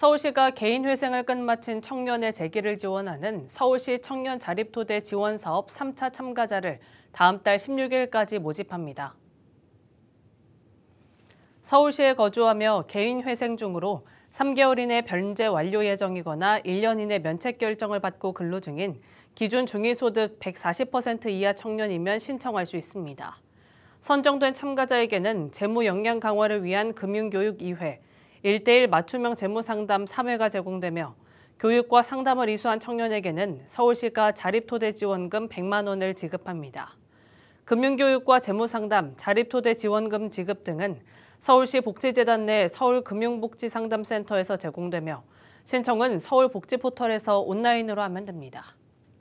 서울시가 개인 회생을 끝마친 청년의 재기를 지원하는 서울시 청년 자립토대 지원 사업 3차 참가자를 다음 달 16일까지 모집합니다. 서울시에 거주하며 개인 회생 중으로 3개월 이내 변제 완료 예정이거나 1년 이내 면책 결정을 받고 근로 중인 기준 중위소득 140% 이하 청년이면 신청할 수 있습니다. 선정된 참가자에게는 재무 역량 강화를 위한 금융교육 2회, 1대1 맞춤형 재무상담 3회가 제공되며 교육과 상담을 이수한 청년에게는 서울시가 자립토대 지원금 100만 원을 지급합니다. 금융교육과 재무상담, 자립토대 지원금 지급 등은 서울시 복지재단 내 서울금융복지상담센터에서 제공되며 신청은 서울복지포털에서 온라인으로 하면 됩니다.